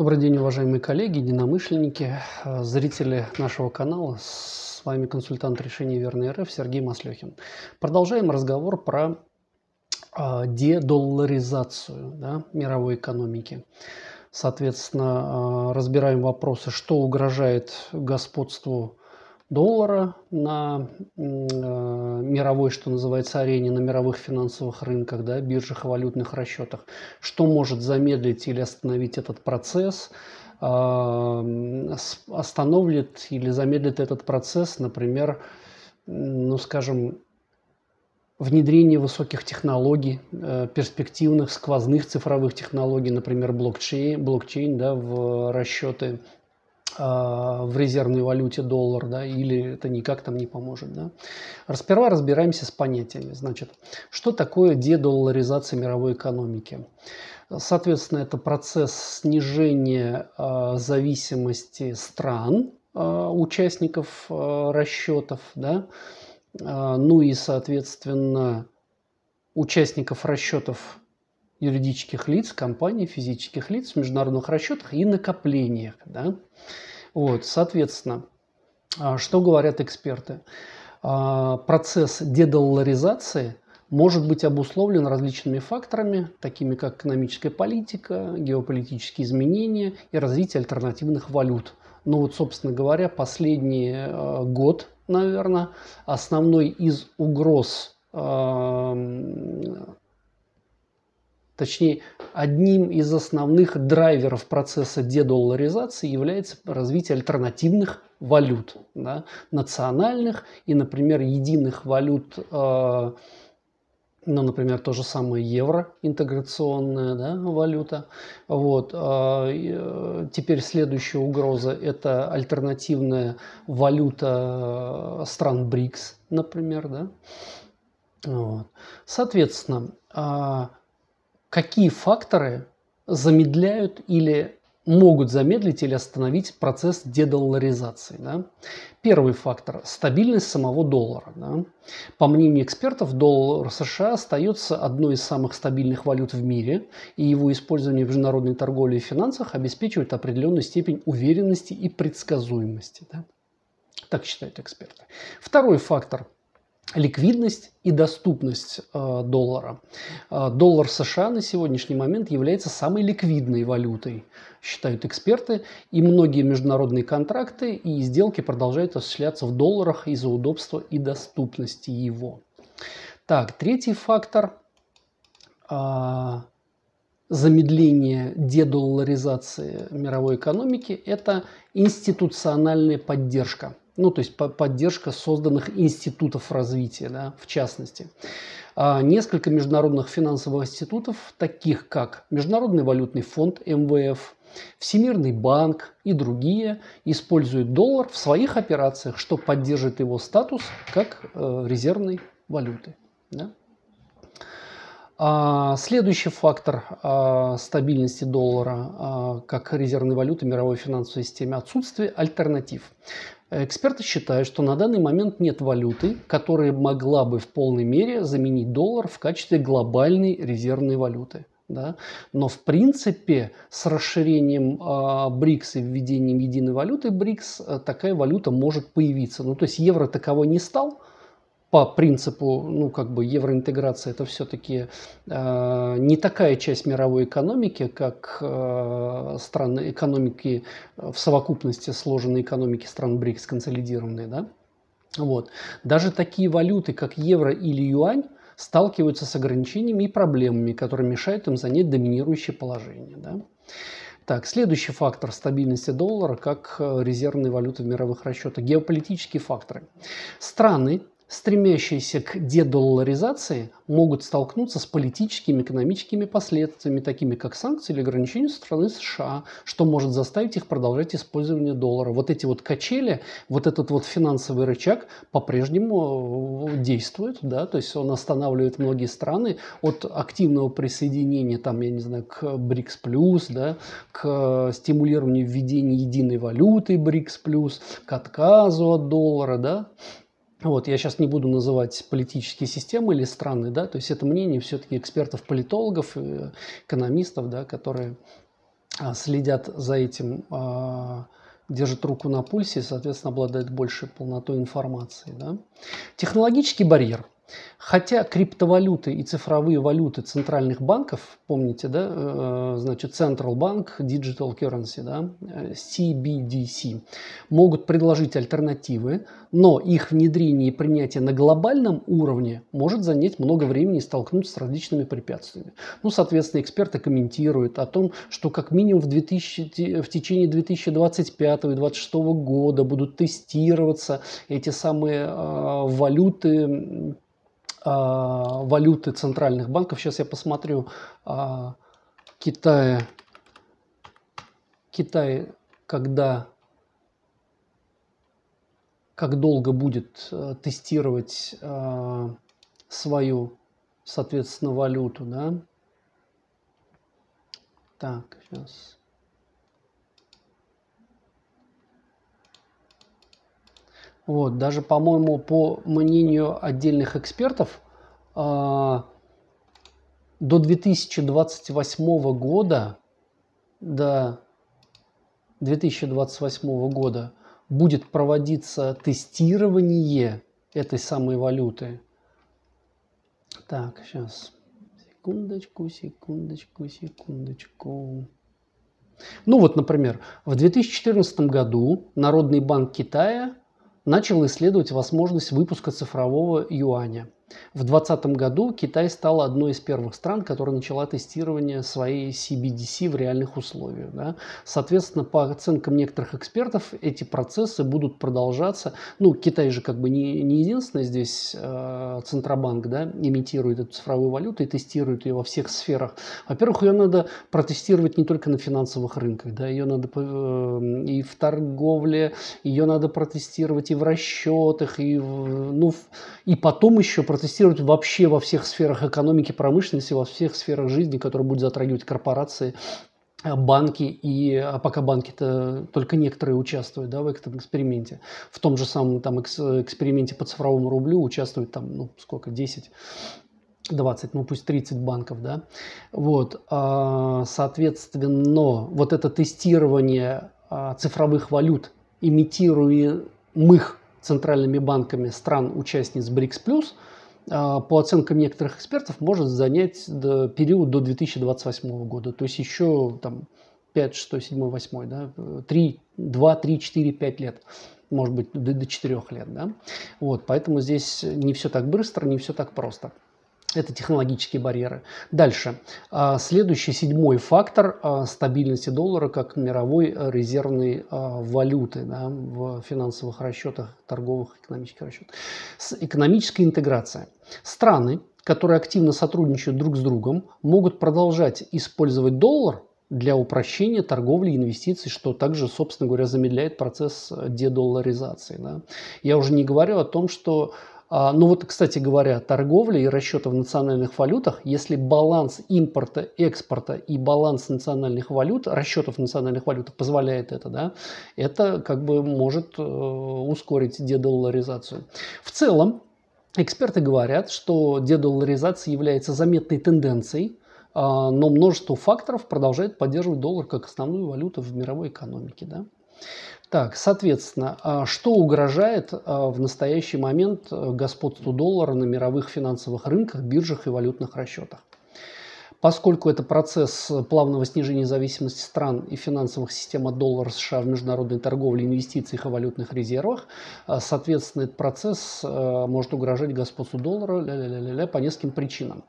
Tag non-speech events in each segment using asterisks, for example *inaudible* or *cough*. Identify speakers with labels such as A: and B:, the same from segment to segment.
A: Добрый день, уважаемые коллеги, единомышленники, э, зрители нашего канала. С вами консультант решения Верной РФ Сергей Маслехин. Продолжаем разговор про а, дедолларизацию да, мировой экономики. Соответственно, а, разбираем вопросы, что угрожает господству доллара на э, мировой, что называется, арене, на мировых финансовых рынках, да, биржах и валютных расчетах, что может замедлить или остановить этот процесс, а, остановит или замедлит этот процесс, например, ну, скажем, внедрение высоких технологий, э, перспективных сквозных цифровых технологий, например, блокчейн, блокчейн да, в расчеты а, в резервной валюте доллар, да, или это никак там не поможет, да. Сперва разбираемся с понятиями. Значит, что такое дедолларизация мировой экономики? Соответственно, это процесс снижения э, зависимости стран, э, участников э, расчетов, да, ну и, соответственно, участников расчетов юридических лиц, компаний, физических лиц в международных расчетах и накоплениях. Да? Вот, соответственно, а, что говорят эксперты? А, процесс дедолларизации может быть обусловлен различными факторами, такими как экономическая политика, геополитические изменения и развитие альтернативных валют. Но ну вот, собственно говоря, последний э, год, наверное, основной из угроз а, точнее, одним из основных драйверов процесса дедолларизации является развитие альтернативных валют, да, национальных и, например, единых валют, э, ну, например, то же самое евро, интеграционная да, валюта. Вот. Э, э теперь следующая угроза – это альтернативная валюта э, стран БРИКС, например. Да? Вот. Соответственно, а, какие факторы замедляют или могут замедлить или остановить процесс дедолларизации. Да? Первый фактор – стабильность самого доллара. Да? По мнению экспертов, доллар США остается одной из самых стабильных валют в мире, и его использование в международной торговле и финансах обеспечивает определенную степень уверенности и предсказуемости. Да? Так считают эксперты. Второй фактор – ликвидность и доступность э, доллара. Э, доллар США на сегодняшний момент является самой ликвидной валютой, считают эксперты, и многие международные контракты и сделки продолжают осуществляться в долларах из-за удобства и доступности его. Так, третий фактор э, замедление замедления дедолларизации мировой экономики – это институциональная поддержка – ну, то есть по поддержка созданных институтов развития, да, в частности. А несколько международных финансовых институтов, таких как Международный валютный фонд МВФ, Всемирный банк и другие, используют доллар в своих операциях, что поддержит его статус как э, резервной валюты. Да? А, следующий фактор а, стабильности доллара а, как резервной валюты мировой финансовой системы – отсутствие альтернатив. Эксперты считают, что на данный момент нет валюты, которая могла бы в полной мере заменить доллар в качестве глобальной резервной валюты. Да? Но в принципе с расширением э, БРИКС и введением единой валюты БРИКС э, такая валюта может появиться. Ну, то есть евро таковой не стал, по принципу, ну, как бы евроинтеграция это все-таки э, не такая часть мировой экономики, как э, страны экономики э, в совокупности сложенной экономики стран БРИКС консолидированные, да? Вот. Даже такие валюты, как евро или юань, сталкиваются с ограничениями и проблемами, которые мешают им занять доминирующее положение, да? Так, следующий фактор стабильности доллара как э, резервной валюты в мировых расчетах – геополитические факторы. Страны, стремящиеся к дедолларизации, могут столкнуться с политическими, экономическими последствиями, такими как санкции или ограничения страны США, что может заставить их продолжать использование доллара. Вот эти вот качели, вот этот вот финансовый рычаг по-прежнему э, действует, да, то есть он останавливает многие страны от активного присоединения, там, я не знаю, к БРИКС плюс, да, к стимулированию введения единой валюты БРИКС плюс, к отказу от доллара, да, вот, я сейчас не буду называть политические системы или страны, да, то есть это мнение все-таки экспертов-политологов, э, экономистов, да, которые а, следят за этим, а, держат руку на пульсе и, соответственно, обладают большей полнотой информации. Да. Технологический барьер – Хотя криптовалюты и цифровые валюты центральных банков, помните, да, э, значит, Central Bank Digital Currency, да, CBDC, э, могут предложить альтернативы, но их внедрение и принятие на глобальном уровне может занять много времени и столкнуться с различными препятствиями. Ну, соответственно, эксперты комментируют о том, что как минимум в, 2000, в течение 2025 и 2026 года будут тестироваться эти самые э, валюты, а, валюты центральных банков. Сейчас я посмотрю а, Китая. Китай, когда как долго будет э, тестировать а, свою, соответственно, валюту, да? Так, сейчас. Вот, даже, по-моему, по мнению отдельных экспертов, а, до 2028 года, до 2028 года будет проводиться тестирование этой самой валюты. Так, сейчас. Секундочку, секундочку, секундочку. Ну вот, например, в 2014 году Народный банк Китая начал исследовать возможность выпуска цифрового юаня. В 2020 году Китай стал одной из первых стран, которая начала тестирование своей CBDC в реальных условиях. Да. Соответственно, по оценкам некоторых экспертов, эти процессы будут продолжаться. Ну, Китай же как бы не, не единственный здесь э, Центробанк да, имитирует эту цифровую валюту и тестирует ее во всех сферах. Во-первых, ее надо протестировать не только на финансовых рынках, да, ее надо э, и в торговле, ее надо протестировать и в расчетах, и, в, ну, и потом еще протестировать протестировать вообще во всех сферах экономики, промышленности, во всех сферах жизни, которые будут затрагивать корпорации, э, банки, и а пока банки-то только некоторые участвуют да, в этом эксперименте. В том же самом там, экс, эксперименте по цифровому рублю участвуют там, ну, сколько, 10 20, ну пусть 30 банков, да, вот, а, соответственно, вот это тестирование а, цифровых валют, имитируемых центральными банками стран-участниц БРИКС+, плюс а, по оценкам некоторых экспертов, может занять период до 2028 года. То есть еще там 5, 6, 7, 8, да, 3, 2, 3, 4, 5 лет, может быть, до, до 4 лет. Да? Вот, поэтому здесь не все так быстро, не все так просто. Это технологические барьеры. Дальше. А, следующий, седьмой фактор а, стабильности доллара как мировой э, резервной а, валюты да, в финансовых расчетах, торговых, экономических расчетах. Экономическая интеграция. Страны, которые активно сотрудничают друг с другом, могут продолжать использовать доллар для упрощения торговли и инвестиций, что также, собственно говоря, замедляет процесс э, дедолларизации. Да. Я уже не говорю о том, что а, ну вот, кстати говоря, торговля и расчеты в национальных валютах, если баланс импорта, экспорта и баланс национальных валют, расчетов в национальных валютах позволяет это, да, это как бы может э, ускорить дедолларизацию. В целом, эксперты говорят, что дедолларизация является заметной тенденцией, а, но множество факторов продолжает поддерживать доллар как основную валюту в мировой экономике, да. Так, соответственно, а что угрожает а, в настоящий момент э, господству доллара на мировых финансовых рынках, биржах и валютных расчетах? Поскольку это процесс э, плавного снижения зависимости стран и финансовых систем от доллара США в международной торговле, инвестициях и валютных резервах, э, соответственно, этот процесс э, может угрожать господству доллара ля -ля -ля -ля, по нескольким причинам.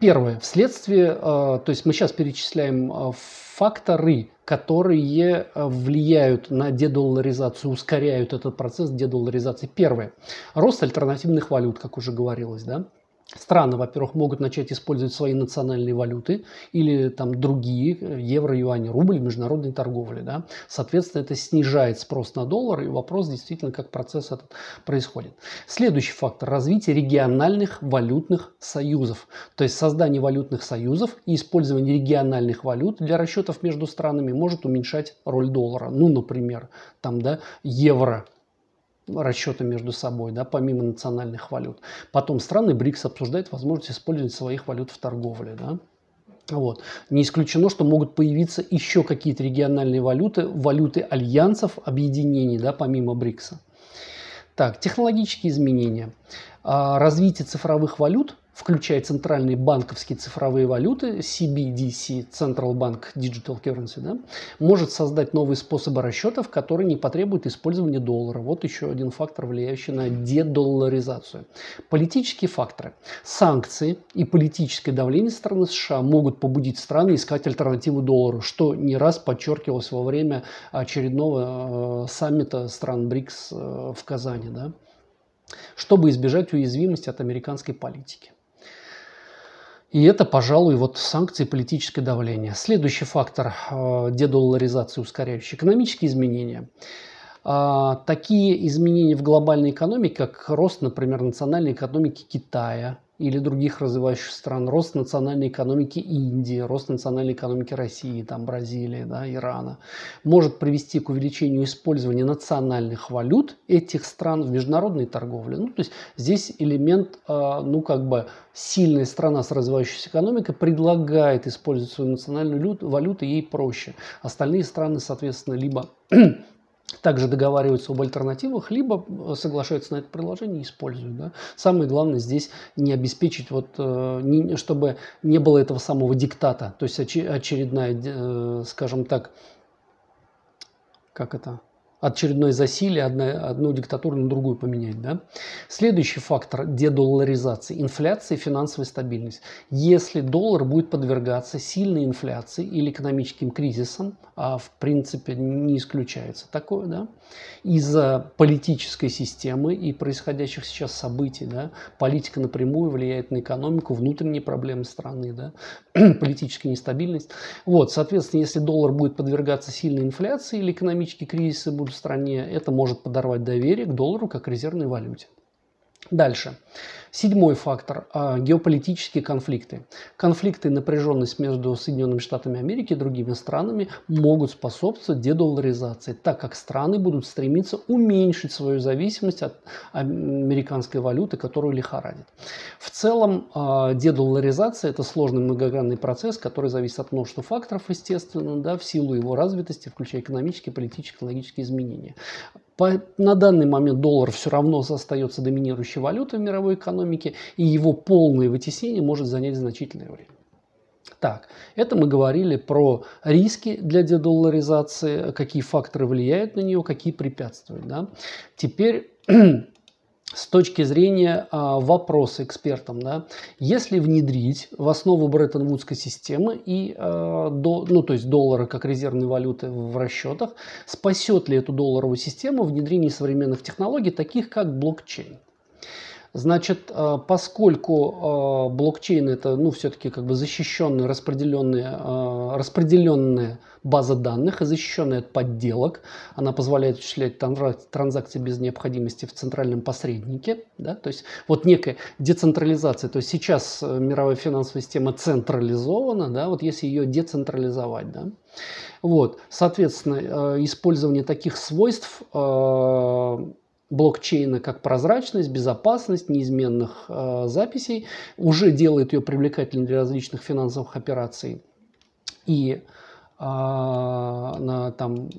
A: Первое. Вследствие, то есть мы сейчас перечисляем факторы, которые влияют на дедолларизацию, ускоряют этот процесс дедолларизации. Первое. Рост альтернативных валют, как уже говорилось. Да? страны, во-первых, могут начать использовать свои национальные валюты или там другие, э, евро, юань, рубль в международной торговле. Да? Соответственно, это снижает спрос на доллар, и вопрос действительно, как процесс этот происходит. Следующий фактор – развитие региональных валютных союзов. То есть создание валютных союзов и использование региональных валют для расчетов между странами может уменьшать роль доллара. Ну, например, там, да, евро расчеты между собой, да, помимо национальных валют. Потом страны БРИКС обсуждают возможность использования своих валют в торговле. Да. Вот. Не исключено, что могут появиться еще какие-то региональные валюты, валюты альянсов, объединений, да, помимо БРИКСа. Так, технологические изменения. А, развитие цифровых валют включая центральные банковские цифровые валюты, CBDC, Central Bank Digital Currency, да, может создать новые способы расчетов, которые не потребуют использования доллара. Вот еще один фактор, влияющий на дедолларизацию. Политические факторы. Санкции и политическое давление страны США могут побудить страны искать альтернативу доллару, что не раз подчеркивалось во время очередного э, саммита стран БРИКС э, в Казани. Да, чтобы избежать уязвимости от американской политики. И это, пожалуй, вот санкции политическое давление. Следующий фактор э, дедолларизации, ускоряющий экономические изменения. А, такие изменения в глобальной экономике, как рост, например, национальной экономики Китая или других развивающихся стран, рост национальной экономики Индии, рост национальной экономики России, там, Бразилии, да, Ирана, может привести к увеличению использования национальных валют этих стран в международной торговле. Ну, то есть здесь элемент, а, ну, как бы сильная страна с развивающейся экономикой предлагает использовать свою национальную валюту, ей проще. Остальные страны, соответственно, либо также договариваются об альтернативах, либо э, соглашаются на это предложение и используют. Да? Самое главное здесь не обеспечить, вот, э, не, чтобы не было этого самого диктата, то есть очередная, э, скажем так, как это, очередной засилие, одна, одну диктатуру на другую поменять. Да? Следующий фактор дедолларизации – инфляция и финансовая стабильность. Если доллар будет подвергаться сильной инфляции или экономическим кризисам, а в принципе не исключается такое, да, из-за политической системы и происходящих сейчас событий, да, политика напрямую влияет на экономику, внутренние проблемы страны, да, *clears throat* политическая нестабильность. Вот, соответственно, если доллар будет подвергаться сильной инфляции или экономические кризисы будут стране, это может подорвать доверие к доллару как резервной валюте. Дальше. Седьмой фактор – а, геополитические конфликты. Конфликты и напряженность между Соединенными Штатами Америки и другими странами могут способствовать дедолларизации, так как страны будут стремиться уменьшить свою зависимость от американской валюты, которую лихорадит. В целом, а, дедолларизация – это сложный многогранный процесс, который зависит от множества факторов, естественно, да, в силу его развитости, включая экономические, политические, экологические изменения. По, на данный момент доллар все равно остается доминирующей валютой в мировой экономике, и его полное вытеснение может занять значительное время. Так, это мы говорили про риски для дедолларизации, какие факторы влияют на нее, какие препятствуют. Да? Теперь с точки зрения а, вопроса экспертам, да, если внедрить в основу Бреттон-Вудской системы и а, до, ну то есть доллара как резервной валюты в расчетах, спасет ли эту долларовую систему внедрение современных технологий, таких как блокчейн? Значит, э, поскольку э, блокчейн это, ну, все-таки как бы защищенная, распределенная, э, распределенная база данных и защищенная от подделок, она позволяет осуществлять транзакции без необходимости в центральном посреднике, да, то есть вот некая децентрализация, то есть сейчас мировая финансовая система централизована, да, вот если ее децентрализовать, да, вот, соответственно, использование таких свойств блокчейна как прозрачность, безопасность неизменных э, записей уже делает ее привлекательной для различных финансовых операций и э, на там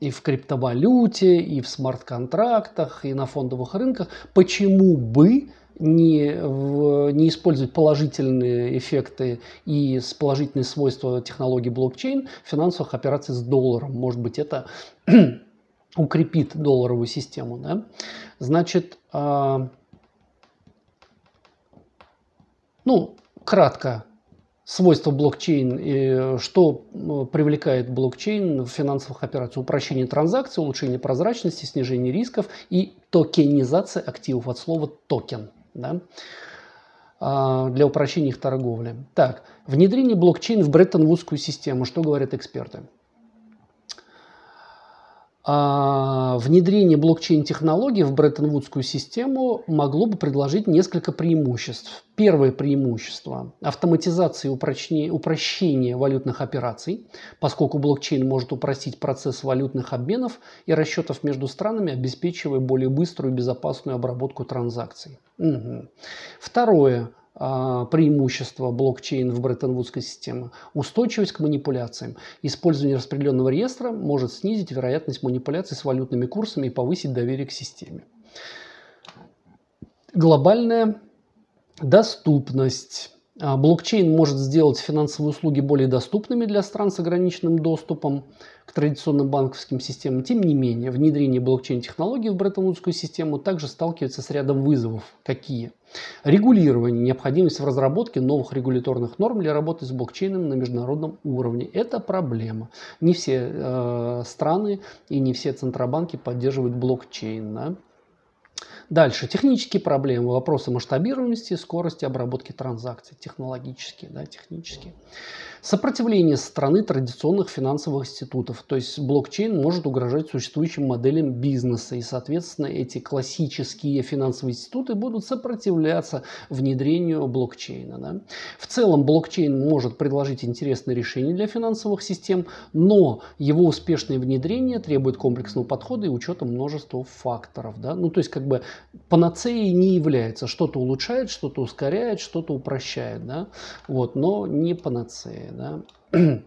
A: и в криптовалюте, и в смарт-контрактах, и на фондовых рынках. Почему бы не, в, не использовать положительные эффекты и с положительные свойства технологии блокчейн финансовых операций с долларом? Может быть, это *clears throat* укрепит долларовую систему, да, значит, э, ну, кратко, свойства блокчейн, что э, привлекает блокчейн в финансовых операциях. Упрощение транзакций, улучшение прозрачности, снижение рисков и токенизация активов от слова токен. Да? А, для упрощения их торговли. Так, внедрение блокчейн в Бреттон-Вудскую систему. Что говорят эксперты? А, внедрение блокчейн-технологий в Бреттон-Вудскую систему могло бы предложить несколько преимуществ. Первое преимущество – автоматизация и упрощение валютных операций, поскольку блокчейн может упростить процесс валютных обменов и расчетов между странами, обеспечивая более быструю и безопасную обработку транзакций. Угу. Второе а, преимущества блокчейн в Бреттон-Вудской системе. Устойчивость к манипуляциям. Использование распределенного реестра может снизить вероятность манипуляций с валютными курсами и повысить доверие к системе. Глобальная доступность. А, блокчейн может сделать финансовые услуги более доступными для стран с ограниченным доступом к традиционным банковским системам. Тем не менее, внедрение блокчейн-технологий в Бреттон-Вудскую систему также сталкивается с рядом вызовов. Какие? Регулирование, необходимость в разработке новых регуляторных норм для работы с блокчейном на международном уровне. Это проблема. Не все э, страны и не все центробанки поддерживают блокчейн. Да? Дальше. Технические проблемы. Вопросы масштабируемости, скорости обработки транзакций. Технологические, да, технические. Сопротивление со стороны традиционных финансовых институтов. То есть блокчейн может угрожать существующим моделям бизнеса. И, соответственно, эти классические финансовые институты будут сопротивляться внедрению блокчейна. Да? В целом блокчейн может предложить интересные решения для финансовых систем, но его успешное внедрение требует комплексного подхода и учета множества факторов. Да? Ну, то есть как бы панацеей не является. Что-то улучшает, что-то ускоряет, что-то упрощает. Да? Вот, но не панацея данные. Да?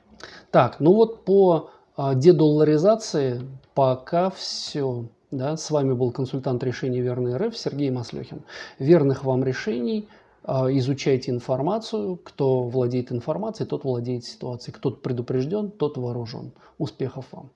A: *clears throat* так, ну вот по а, дедолларизации пока все. Да? С вами был консультант решений Верный РФ Сергей Маслехин. Верных вам решений а, изучайте информацию. Кто владеет информацией, тот владеет ситуацией. Кто предупрежден, тот вооружен. Успехов вам!